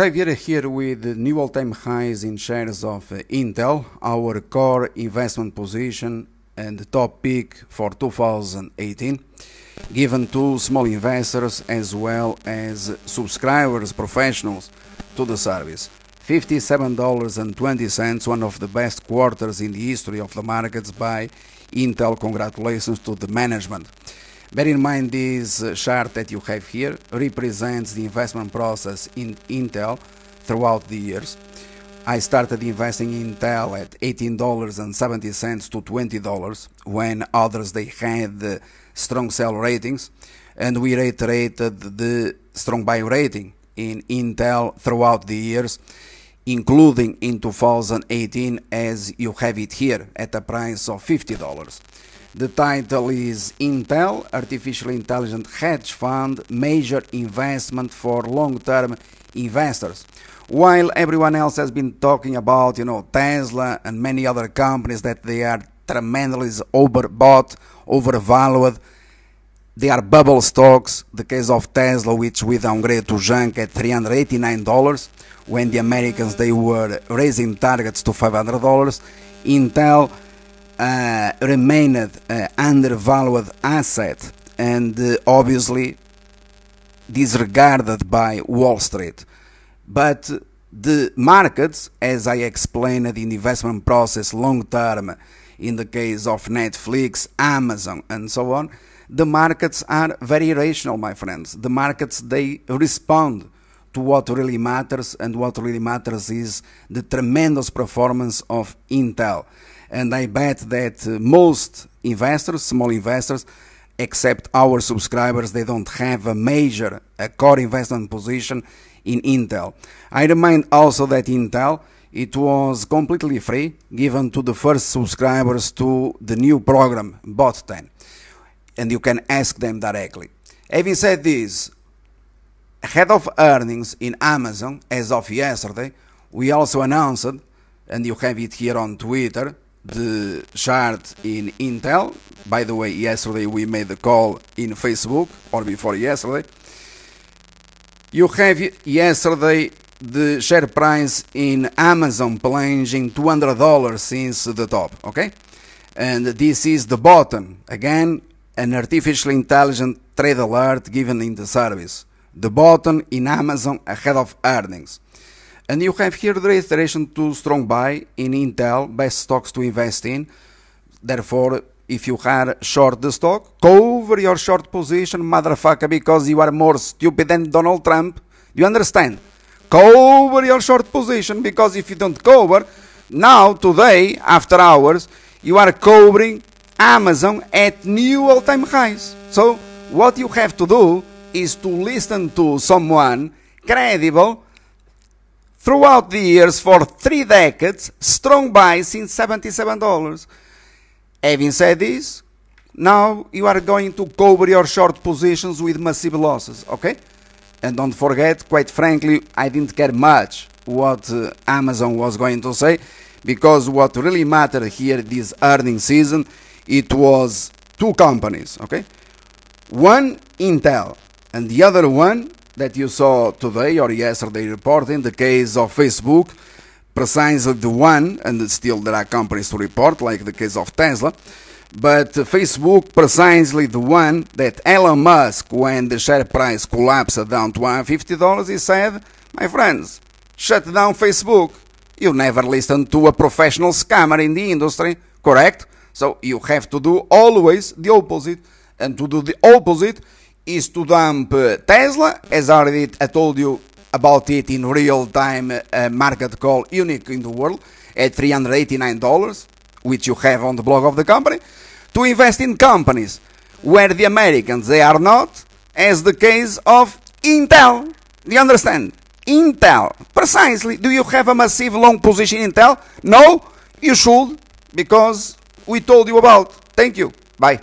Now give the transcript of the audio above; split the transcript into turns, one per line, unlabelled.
Javier here with new all-time highs in shares of eh, Intel, our core investment position and top pick for 2018, given to small investors as well as subscribers, professionals to the service. $57.20, one of the best quarters in the history of the markets by Intel. Congratulations to the management. Bear in mind this uh, chart that you have here represents the investment process in Intel throughout the years. I started investing in Intel at $18.70 to $20 when others they had uh, strong sell ratings and we reiterated the strong buy rating in Intel throughout the years including in 2018 as you have it here at a price of $50. The title is Intel Artificial Intelligent Hedge Fund Major Investment for Long Term Investors. While everyone else has been talking about, you know, Tesla and many other companies that they are tremendously overbought, overvalued, they are bubble stocks. The case of Tesla, which we downgraded to junk at $389 when the Americans they were raising targets to $500. Intel uh, remained uh, undervalued asset and uh, obviously disregarded by Wall Street. But the markets, as I explained the investment process long term, in the case of Netflix, Amazon, and so on, the markets are very rational, my friends. The markets, they respond to what really matters, and what really matters is the tremendous performance of Intel. And I bet that uh, most investors, small investors, except our subscribers, they don't have a major a core investment position in Intel. I remind also that Intel it was completely free given to the first subscribers to the new program bot 10 and you can ask them directly having said this head of earnings in amazon as of yesterday we also announced and you have it here on twitter the chart in Intel. By the way, yesterday we made the call in Facebook or before yesterday. You have yesterday the share price in Amazon plunging $200 since the top, okay? And this is the bottom. Again, an artificial intelligent trade alert given in the service. The bottom in Amazon ahead of earnings. And you have here the reiteration to strong buy in Intel, best stocks to invest in. Therefore, if you are short the stock, cover your short position, motherfucker, because you are more stupid than Donald Trump. You understand? Cover your short position because if you don't cover, now, today, after hours, you are covering Amazon at new all time highs. So, what you have to do is to listen to someone credible Throughout the years, for three decades, strong buys in $77. Having said this, now you are going to cover your short positions with massive losses, okay? And don't forget, quite frankly, I didn't care much what uh, Amazon was going to say, because what really mattered here this earnings season, it was two companies, okay? One Intel and the other one that you saw today or yesterday report in the case of Facebook, precisely the one, and still there are companies to report, like the case of Tesla, but Facebook precisely the one that Elon Musk, when the share price collapsed down to $150, he said, My friends, shut down Facebook. You never listen to a professional scammer in the industry, correct? So you have to do always the opposite. And to do the opposite, is to dump Tesla, as already I told you about it in real time uh, market call unique in the world at $389, which you have on the blog of the company, to invest in companies where the Americans they are not, as the case of Intel. Do you understand? Intel. Precisely. Do you have a massive long position in Intel? No, you should, because we told you about. Thank you. Bye.